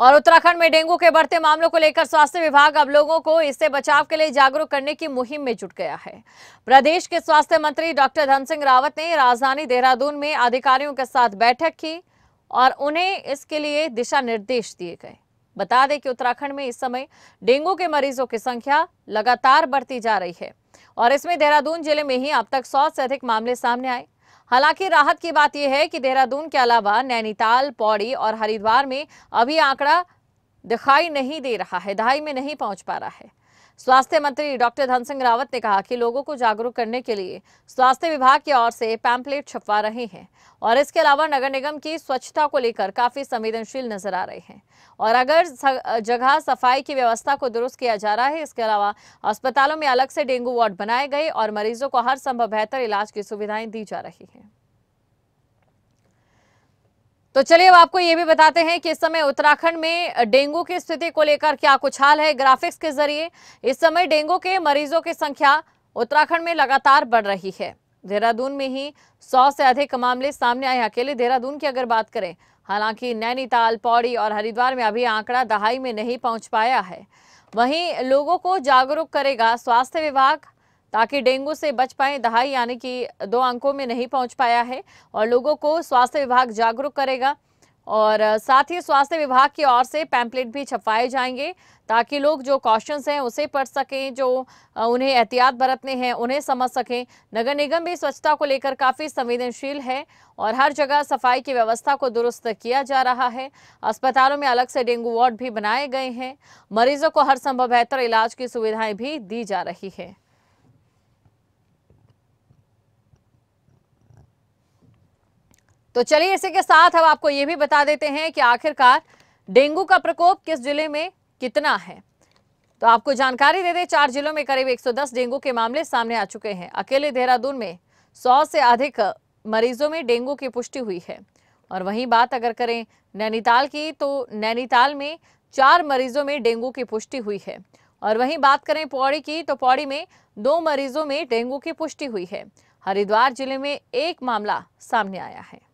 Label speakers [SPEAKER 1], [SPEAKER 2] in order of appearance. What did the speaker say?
[SPEAKER 1] और उत्तराखंड में डेंगू के बढ़ते मामलों को लेकर स्वास्थ्य विभाग अब लोगों को इससे बचाव के लिए जागरूक करने की मुहिम में जुट गया है प्रदेश के स्वास्थ्य मंत्री डॉक्टर धन सिंह रावत ने राजधानी देहरादून में अधिकारियों के साथ बैठक की और उन्हें इसके लिए दिशा निर्देश दिए गए बता दें कि उत्तराखंड में इस समय डेंगू के मरीजों की संख्या लगातार बढ़ती जा रही है और इसमें देहरादून जिले में ही अब तक सौ से अधिक मामले सामने आए हालांकि राहत की बात यह है कि देहरादून के अलावा नैनीताल पौड़ी और हरिद्वार में अभी आंकड़ा दिखाई नहीं दे रहा है दहाई में नहीं पहुंच पा रहा है स्वास्थ्य मंत्री डॉक्टर धन सिंह रावत ने कहा कि लोगों को जागरूक करने के लिए स्वास्थ्य विभाग की ओर से पैम्पलेट छपवा रहे हैं और इसके अलावा नगर निगम की स्वच्छता को लेकर काफी संवेदनशील नजर आ रहे हैं और अगर जगह सफाई की व्यवस्था को दुरुस्त किया जा रहा है इसके अलावा अस्पतालों में अलग से डेंगू वार्ड बनाए गए और मरीजों को हर संभव बेहतर इलाज की सुविधाएं दी जा रही है तो चलिए अब आपको ये भी बताते हैं कि इस समय उत्तराखंड में डेंगू की स्थिति को लेकर क्या कुछ हाल है ग्राफिक्स के जरिए इस समय डेंगू के मरीजों की संख्या उत्तराखंड में लगातार बढ़ रही है देहरादून में ही सौ से अधिक मामले सामने आए अकेले देहरादून की अगर बात करें हालांकि नैनीताल पौड़ी और हरिद्वार में अभी आंकड़ा दहाई में नहीं पहुंच पाया है वहीं लोगों को जागरूक करेगा स्वास्थ्य विभाग ताकि डेंगू से बच पाए दहाई यानी कि दो अंकों में नहीं पहुंच पाया है और लोगों को स्वास्थ्य विभाग जागरूक करेगा और साथ ही स्वास्थ्य विभाग की ओर से पैम्पलेट भी छपवाए जाएंगे ताकि लोग जो कॉशंस हैं उसे पढ़ सकें जो उन्हें एहतियात बरतने हैं उन्हें समझ सकें नगर निगम भी स्वच्छता को लेकर काफ़ी संवेदनशील है और हर जगह सफाई की व्यवस्था को दुरुस्त किया जा रहा है अस्पतालों में अलग से डेंगू वार्ड भी बनाए गए हैं मरीजों को हर संभव बेहतर इलाज की सुविधाएं भी दी जा रही है तो चलिए इसी के साथ हम आपको ये भी बता देते हैं कि आखिरकार डेंगू का प्रकोप किस जिले में कितना है तो आपको जानकारी दे दें चार जिलों में करीब 110 डेंगू के मामले सामने आ चुके हैं अकेले देहरादून में 100 से अधिक मरीजों में डेंगू की पुष्टि हुई है और वहीं बात अगर करें नैनीताल की तो नैनीताल में चार मरीजों में डेंगू की पुष्टि हुई है और वहीं बात करें पौड़ी की तो पौड़ी में दो मरीजों में डेंगू की पुष्टि हुई है हरिद्वार जिले में एक मामला सामने आया है